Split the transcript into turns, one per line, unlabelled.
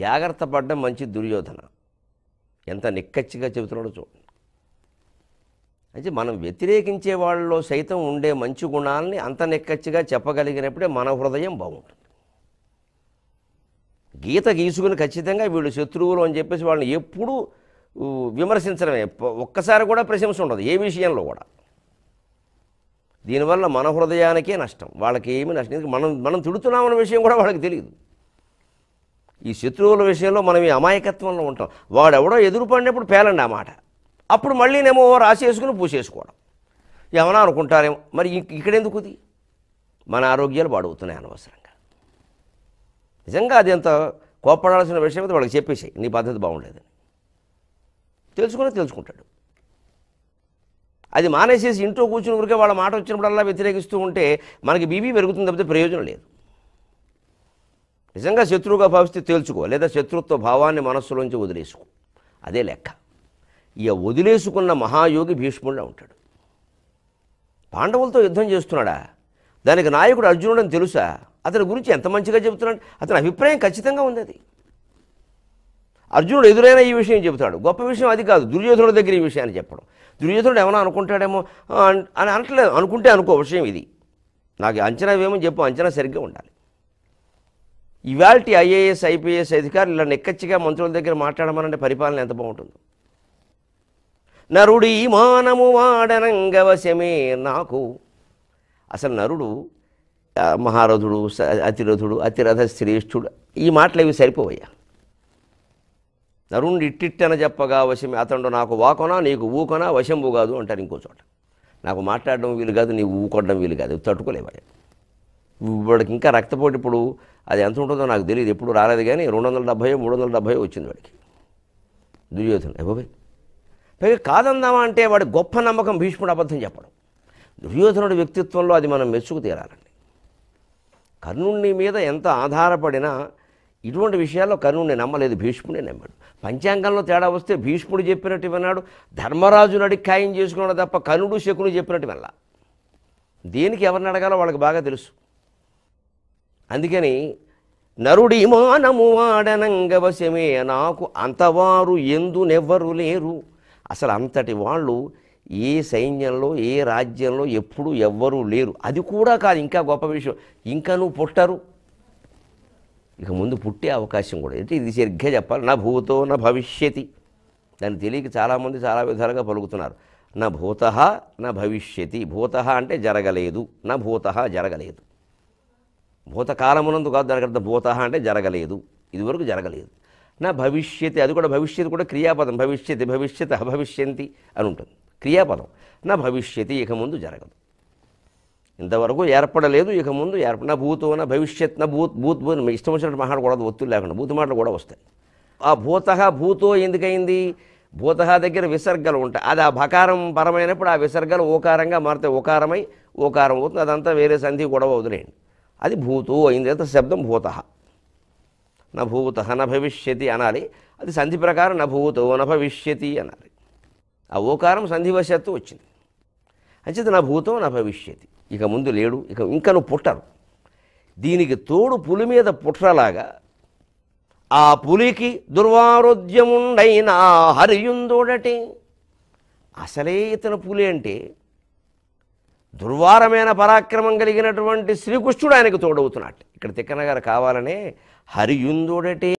జాగ్రత్త పడ్డం మంచి దుర్యోధన ఎంత నిక్కచ్చిగా చెబుతున్నాడో చూడండి అయితే మనం వ్యతిరేకించే వాళ్ళలో సైతం ఉండే మంచి గుణాలని అంత నిక్కచ్చిగా చెప్పగలిగినప్పుడే మన హృదయం బాగుంటుంది గీత గీసుకుని ఖచ్చితంగా వీళ్ళు శత్రువులు అని చెప్పేసి వాళ్ళని ఎప్పుడూ విమర్శించడమే ఒక్కసారి కూడా ప్రశంస ఉండదు ఏ విషయంలో కూడా దీనివల్ల మన హృదయానికే నష్టం వాళ్ళకి ఏమి నష్టం మనం మనం తిడుతున్నామన్న విషయం కూడా వాళ్ళకి తెలియదు ఈ శత్రువుల విషయంలో మనం ఈ అమాయకత్వంలో ఉంటాం వాడెవడో ఎదురు పడినప్పుడు పేలండి ఆ మాట అప్పుడు మళ్ళీనేమో రాసేసుకుని పూసేసుకోవడం ఏమైనా అనుకుంటారేమో మరి ఇక్కడ ఇది మన ఆరోగ్యాలు పాడవుతున్నాయి అనవసరంగా నిజంగా అది ఎంత కోపడాల్సిన విషయం అయితే వాళ్ళకి చెప్పేసాయి నీ పద్ధతి బాగుండేదని తెలుసుకునే తెలుసుకుంటాడు అది మానేసేసి ఇంట్లో కూర్చుని ఊరికే వాళ్ళ మాట వచ్చినప్పుడల్లా వ్యతిరేకిస్తూ ఉంటే మనకి బీబీ పెరుగుతుంది తప్పితే ప్రయోజనం లేదు నిజంగా శత్రువుగా భావిస్తే తేల్చుకో లేదా శత్రుత్వ భావాన్ని మనస్సులోంచి వదిలేసుకో అదే లెక్క ఇక వదిలేసుకున్న మహాయోగి భీష్ముడిలా ఉంటాడు పాండవులతో యుద్ధం చేస్తున్నాడా దానికి నాయకుడు అర్జునుడని తెలుసా అతని గురించి ఎంత మంచిగా చెబుతున్నాడు అతని అభిప్రాయం ఖచ్చితంగా ఉంది అది అర్జునుడు ఎదురైన ఈ విషయం చెబుతాడు గొప్ప విషయం అది కాదు దుర్యోధనుడి దగ్గర ఈ విషయాన్ని చెప్పడం దుర్యోధనుడు ఏమైనా అనుకుంటాడేమో అని అనట్లేదు అనుకుంటే అనుకో విషయం ఇది నాకు అంచనా ఏమని చెప్పు అంచనా సరిగ్గా ఉండాలి ఇవాళ ఐఏఎస్ ఐపీఎస్ అధికారులు ఇలా నెక్కచ్చిగా మంత్రుల దగ్గర మాట్లాడమనంటే పరిపాలన ఎంత బాగుంటుంది నరుడి మానము వాడనంగవశమే నాకు అసలు నరుడు మహారథుడు అతిరథుడు అతిరథ శ్రేష్ఠుడు ఈ మాటలు ఇవి సరిపోవయ్యా నరుణ్ణి ఇట్టిట్టన చెప్పగా వశమే అతను నాకు వాకొనా నీకు ఊకొనా వశంబు కాదు అంటారు ఇంకో చోట నాకు మాట్లాడడం వీలు కాదు నీవు ఊకొడడం వీలు కాదు తట్టుకోలేవయ్యా వాడికి ఇంకా రక్తపోటు ఇప్పుడు అది ఎంత ఉంటుందో నాకు తెలియదు ఎప్పుడు రాలేదు కానీ రెండు వందల డెబ్భై మూడు వందల డెబ్భై వచ్చింది వాడికి దుర్యోధన అబ్బాయి పైగా కాదందామా అంటే వాడి గొప్ప నమ్మకం భీష్ముడు అబద్ధం చెప్పడం దుర్యోధనుడి వ్యక్తిత్వంలో అది మనం మెచ్చుకు తీరాలండి కర్ణుణ్ణి మీద ఎంత ఆధారపడినా ఇటువంటి విషయాల్లో కర్ణుడిని నమ్మలేదు భీష్ముడే నమ్మాడు పంచాంగంలో తేడా వస్తే భీష్ముడు చెప్పినట్టు విన్నాడు ధర్మరాజును అడిగి ఖాయం చేసుకున్నాడు తప్ప కర్ణుడు శకుని చెప్పినట్టు వెళ్ళ దేనికి ఎవరిని అడగాలో వాళ్ళకి బాగా తెలుసు అందుకని నరుడి మానము వాడనంగ వశమే నాకు అంతవారు ఎందునెవ్వరు లేరు అసలు అంతటి వాళ్ళు ఏ సైన్యంలో ఏ రాజ్యంలో ఎప్పుడు ఎవ్వరూ లేరు అది కూడా కాదు ఇంకా గొప్ప విషయం ఇంకా నువ్వు పుట్టరు ఇక ముందు పుట్టే అవకాశం కూడా అంటే ఇది సరిగ్గా చెప్పాలి నా భూతో నా భవిష్యతి దాన్ని తెలియక చాలామంది చాలా విధాలుగా పలుకుతున్నారు నా భూత నా భవిష్యతి భూత అంటే జరగలేదు నా భూత జరగలేదు భూతకాలమునందు కాదు దానికి అర్థం భూత అంటే జరగలేదు ఇదివరకు జరగలేదు నా భవిష్యత్ అది కూడా భవిష్యత్తు కూడా క్రియాపదం భవిష్యత్ భవిష్యత్ అభవిష్యంతి అని ఉంటుంది క్రియాపదం నా భవిష్యత్ ఇక ముందు జరగదు ఇంతవరకు ఏర్పడలేదు ఇక ముందు ఏర్పడ నా భూతో నా భవిష్యత్ నా భూత్ భూత్ భూత్ ఇష్టం వచ్చినట్టు మాట్లాడు కూడా ఒత్తులు లేకుండా భూతి మాటలు కూడా వస్తాయి ఆ భూత భూతో ఎందుకైంది భూత దగ్గర విసర్గలు ఉంటాయి అది ఆ భకారం పరమైనప్పుడు ఆ విసర్గలు ఓకారంగా మారితే ఓకారమై ఓకారం అవుతుంది అదంతా వేరే సంధి గొడవ వదిలేయండి అది భూతు అయింది తర్వాత శబ్దం భూత నభూత భూత న భవిష్యతి అనాలి అది సంధి ప్రకారం నా భూతో న భవిష్యతి అనాలి ఆ ఓకారం సంధివశత్తు వచ్చింది అంచేత నా భూతో నా భవిష్యతి ఇక ముందు లేడు ఇక ఇంకా నువ్వు పుట్టరు దీనికి తోడు పులి మీద పుట్టలాగా ఆ పులికి దుర్వారోధ్యముండైన హరియుందోడటి అసలే ఇతను పులి అంటే దుర్వారమైన పరాక్రమం కలిగినటువంటి శ్రీకృష్ణుడు ఆయనకు తోడవుతున్నాడు ఇక్కడ తిక్కన గారు కావాలనే హరియుందుడటే